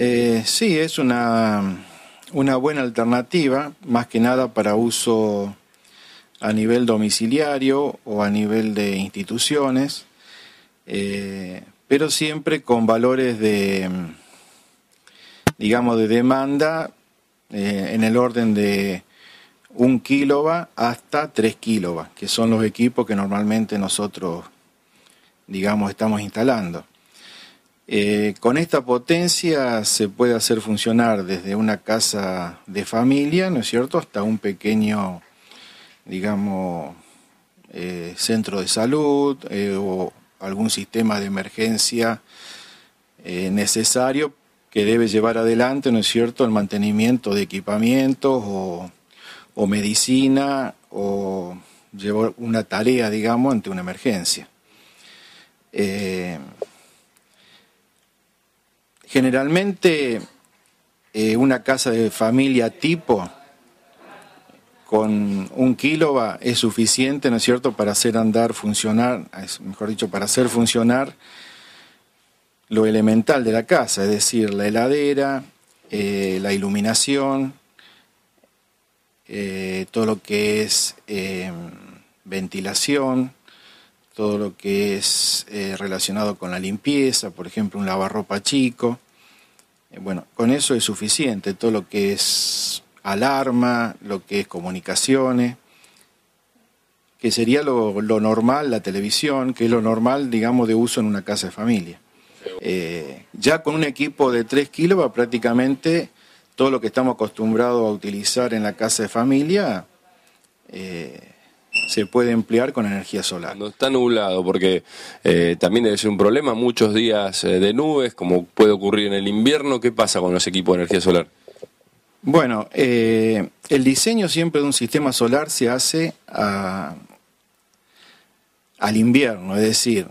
Eh, sí, es una, buena alternativa, más que nada para uso a nivel domiciliario o a nivel de instituciones, eh, pero siempre con valores de, digamos, de demanda eh, en el orden de un kiloba hasta tres kilova, que son los equipos que normalmente nosotros, digamos, estamos instalando. Eh, con esta potencia se puede hacer funcionar desde una casa de familia, ¿no es cierto?, hasta un pequeño, digamos, eh, centro de salud eh, o algún sistema de emergencia necesario que debe llevar adelante, ¿no es cierto?, el mantenimiento de equipamientos o, o medicina o llevar una tarea, digamos, ante una emergencia. Generalmente eh, una casa de familia tipo con un kiloba es suficiente, ¿no es cierto?, para hacer andar, funcionar, es, mejor dicho, para hacer funcionar lo elemental de la casa, es decir, la heladera, eh, la iluminación, eh, todo lo que es ventilación, todo lo que es relacionado con la limpieza, por ejemplo, un lavarropa chico. Eh, bueno, con eso es suficiente, todo lo que es alarma, lo que es comunicaciones, que sería lo, normal, la televisión, que es lo normal, digamos, de uso en una casa de familia. Eh, ya con un equipo de 3 kilos prácticamente todo lo que estamos acostumbrados a utilizar en la casa de familia. Eh, se puede emplear con energía solar. No está nublado, porque eh, también debe ser un problema muchos días eh, de nubes, como puede ocurrir en el invierno. ¿Qué pasa con los equipos de energía solar? Bueno, eh, el diseño siempre de un sistema solar se hace al invierno, es decir,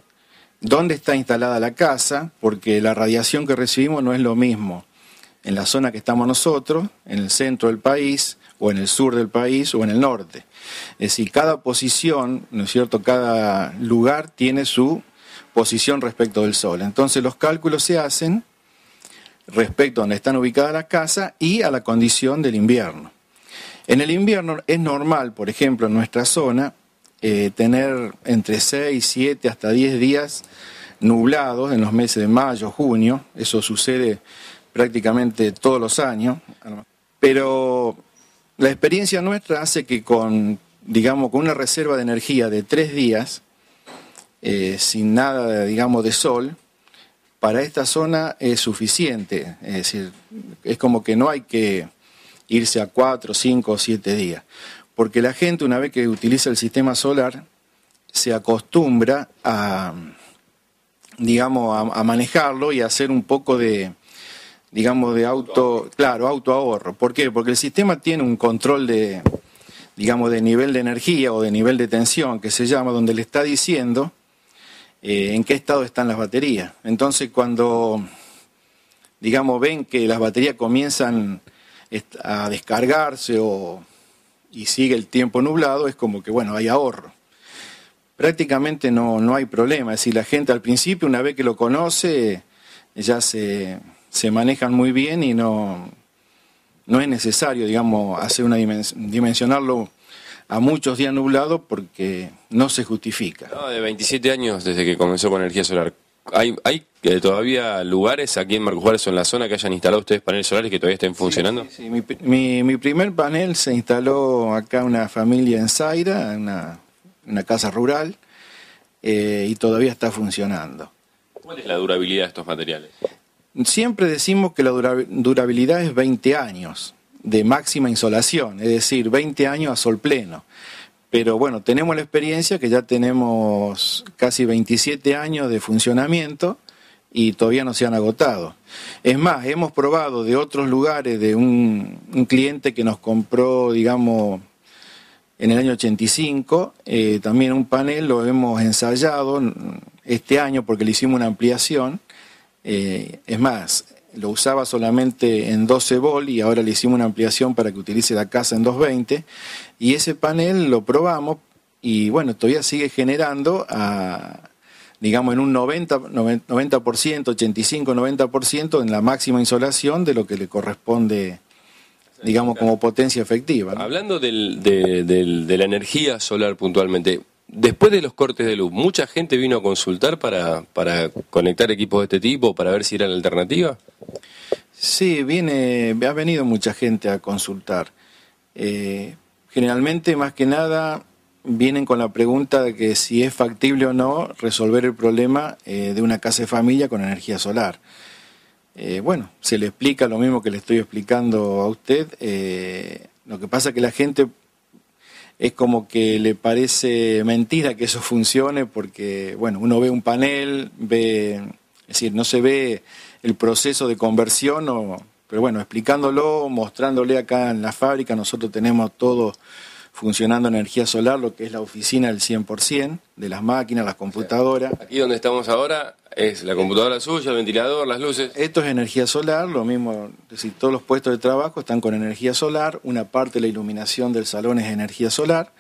dónde está instalada la casa, porque la radiación que recibimos no es lo mismo en la zona que estamos nosotros, en el centro del país, o en el sur del país o en el norte. Es decir, cada posición, ¿no es cierto?, cada lugar tiene su posición respecto del Sol. Entonces los cálculos se hacen respecto a donde están ubicadas las casas y a la condición del invierno. En el invierno es normal, por ejemplo, en nuestra zona, eh, tener entre 6, 7 hasta 10 días nublados en los meses de mayo, junio. Eso sucede prácticamente todos los años. Pero la experiencia nuestra hace que con, digamos, con una reserva de energía de tres días, eh, sin nada, digamos, de sol, para esta zona es suficiente. Es decir, es como que no hay que irse a cuatro, cinco o siete días. Porque la gente, una vez que utiliza el sistema solar, se acostumbra a, digamos, a, a manejarlo y a hacer un poco de, digamos, de auto, claro, auto ahorro. ¿Por qué? Porque el sistema tiene un control de, digamos, de nivel de energía o de nivel de tensión, que se llama, donde le está diciendo eh, en qué estado están las baterías. Entonces, cuando, digamos, ven que las baterías comienzan a descargarse o, y sigue el tiempo nublado, es como que, bueno, hay ahorro. Prácticamente no, no hay problema. Es decir, la gente al principio, una vez que lo conoce, ya se se manejan muy bien y no, no es necesario, digamos, hacer una dimensionarlo a muchos días nublado porque no se justifica. No, de 27 años desde que comenzó con energía solar. ¿Hay, hay eh, todavía lugares aquí en Marcos Juárez o en la zona que hayan instalado ustedes paneles solares que todavía estén funcionando? Sí, Mi, primer panel se instaló acá una familia en Zaira, en una, casa rural, eh, y todavía está funcionando. ¿Cuál es la durabilidad de estos materiales? Siempre decimos que la durabilidad es 20 años de máxima insolación, es decir, 20 años a sol pleno. Pero bueno, tenemos la experiencia que ya tenemos casi 27 años de funcionamiento y todavía no se han agotado. Es más, hemos probado de otros lugares, de un, cliente que nos compró, digamos, en el año 85, eh, también un panel, lo hemos ensayado este año porque le hicimos una ampliación eh, es más, lo usaba solamente en 12 volt y ahora le hicimos una ampliación para que utilice la casa en 220. Y ese panel lo probamos y bueno, todavía sigue generando digamos en un 90, 90%, 85%, 90% en la máxima insolación de lo que le corresponde digamos como potencia efectiva. Hablando de, de la energía solar puntualmente, después de los cortes de luz, ¿mucha gente vino a consultar para, para conectar equipos de este tipo, para ver si era la alternativa? Sí, viene, ha venido mucha gente a consultar. Eh, generalmente, más que nada, vienen con la pregunta de que si es factible o no resolver el problema eh, de una casa de familia con energía solar. Eh, bueno, se le explica lo mismo que le estoy explicando a usted. lo que pasa es que la gente es como que le parece mentira que eso funcione porque, bueno, uno ve un panel, ve, es decir, no se ve el proceso de conversión, o, pero bueno, explicándolo, mostrándole acá en la fábrica, nosotros tenemos todo funcionando energía solar, lo que es la oficina del 100%, de las máquinas, las computadoras. Aquí donde estamos ahora es la computadora suya, el ventilador, las luces. Esto es energía solar, lo mismo, es decir, todos los puestos de trabajo están con energía solar, una parte de la iluminación del salón es energía solar,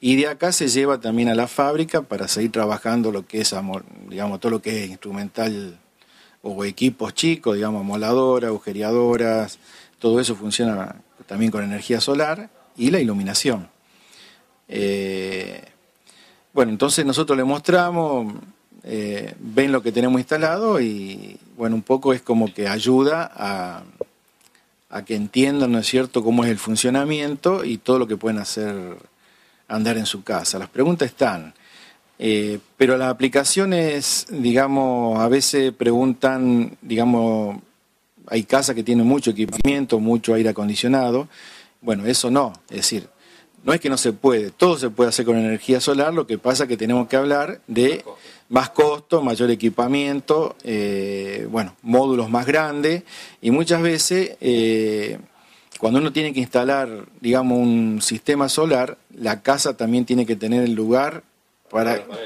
y de acá se lleva también a la fábrica para seguir trabajando lo que es, digamos, todo lo que es instrumental o equipos chicos, digamos, moladoras, agujereadoras... todo eso funciona también con energía solar y la iluminación. Eh, bueno, entonces nosotros le mostramos, eh, ven lo que tenemos instalado y bueno, un poco es como que ayuda a, que entiendan, ¿no es cierto?, cómo es el funcionamiento y todo lo que pueden hacer andar en su casa. Las preguntas están, eh, pero las aplicaciones, digamos, a veces preguntan, digamos, hay casas que tienen mucho equipamiento, mucho aire acondicionado, bueno, eso no, es decir, no es que no se puede, todo se puede hacer con energía solar, lo que pasa es que tenemos que hablar de más costo, mayor equipamiento, eh, bueno, módulos más grandes y muchas veces eh, cuando uno tiene que instalar, digamos, un sistema solar, la casa también tiene que tener el lugar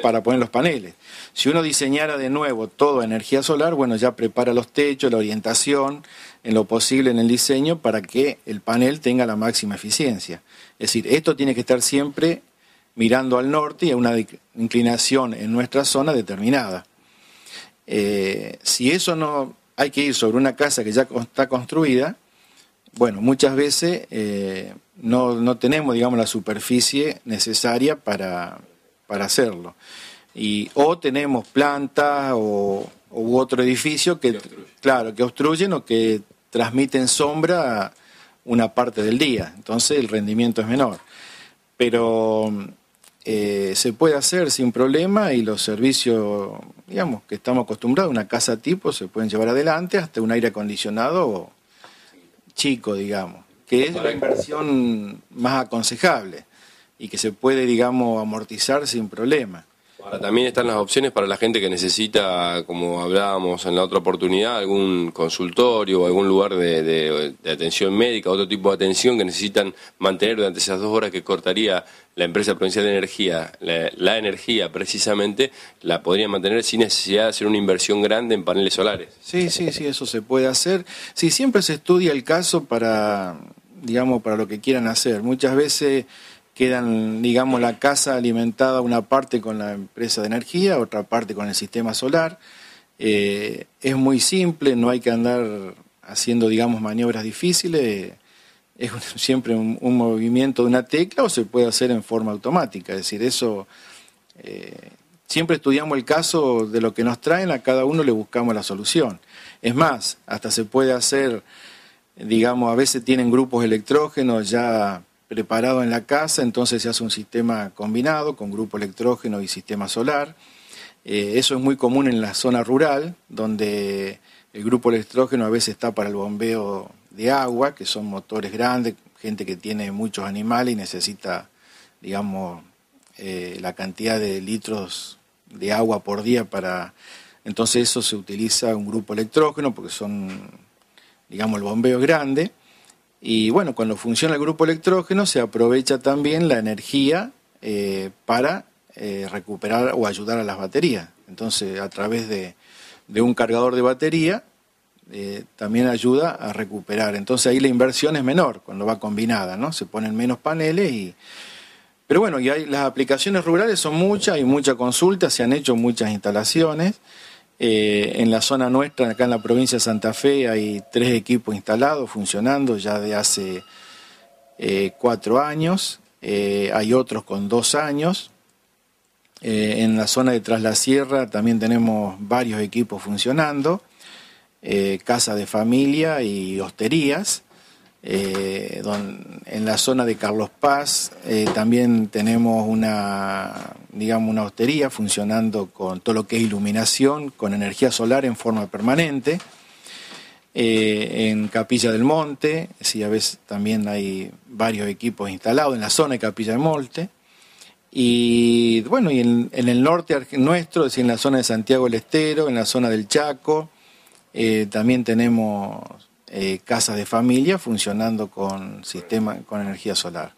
para, poner los paneles. Si uno diseñara de nuevo toda energía solar, bueno, ya prepara los techos, la orientación, en lo posible en el diseño para que el panel tenga la máxima eficiencia. Es decir, esto tiene que estar siempre mirando al norte y a una inclinación en nuestra zona determinada. Eh, si eso no hay que ir sobre una casa que ya está construida, bueno, muchas veces eh, no, no, tenemos, digamos, la superficie necesaria para, para hacerlo. Y, o tenemos plantas o, u otro edificio que, claro, que obstruyen o que transmiten sombra una parte del día. Entonces el rendimiento es menor. Pero eh, se puede hacer sin problema y los servicios, digamos, que estamos acostumbrados, una casa tipo, se pueden llevar adelante hasta un aire acondicionado chico, digamos, que es la inversión más aconsejable y que se puede, digamos, amortizar sin problema. Ahora, también están las opciones para la gente que necesita, como hablábamos en la otra oportunidad, algún consultorio o algún lugar de, atención médica, otro tipo de atención que necesitan mantener durante esas dos horas que cortaría la empresa provincial de energía, la, energía precisamente, la podrían mantener sin necesidad de hacer una inversión grande en paneles solares. Sí, sí, sí, eso se puede hacer. Sí, siempre se estudia el caso para, digamos, para lo que quieran hacer. Muchas veces quedan, digamos, la casa alimentada una parte con la empresa de energía, otra parte con el sistema solar. Eh, es muy simple, no hay que andar haciendo, digamos, maniobras difíciles. Es siempre un, movimiento de una tecla o se puede hacer en forma automática. Es decir, eso. Eh, siempre estudiamos el caso de lo que nos traen, a cada uno le buscamos la solución. Es más, hasta se puede hacer, digamos, a veces tienen grupos electrógenos ya preparado en la casa, entonces se hace un sistema combinado con grupo electrógeno y sistema solar. Eh, eso es muy común en la zona rural, donde el grupo electrógeno a veces está para el bombeo de agua, que son motores grandes, gente que tiene muchos animales y necesita, digamos, eh, la cantidad de litros de agua por día para... Entonces eso se utiliza un grupo electrógeno porque son, digamos, el bombeo es grande y bueno, cuando funciona el grupo electrógeno se aprovecha también la energía eh, para eh, recuperar o ayudar a las baterías. Entonces, a través de, un cargador de batería, eh, también ayuda a recuperar. Entonces ahí la inversión es menor cuando va combinada, ¿no? Se ponen menos paneles y... Pero bueno, y hay, las aplicaciones rurales son muchas, hay mucha consulta, se han hecho muchas instalaciones. Eh, en la zona nuestra, acá en la provincia de Santa Fe, hay tres equipos instalados, funcionando ya de hace eh, cuatro años. Eh, hay otros con dos años. en la zona de la Sierra también tenemos varios equipos funcionando, casas de familia y hosterías. Eh, don, en la zona de Carlos Paz eh, también tenemos una, digamos, una hostería funcionando con todo lo que es iluminación, con energía solar en forma permanente. Eh, en Capilla del Monte, si a veces también hay varios equipos instalados en la zona de Capilla del Monte. Y bueno, y en, el norte nuestro, es en la zona de Santiago del Estero, en la zona del Chaco, también tenemos eh, casas de familia funcionando con, sistema, con energía solar.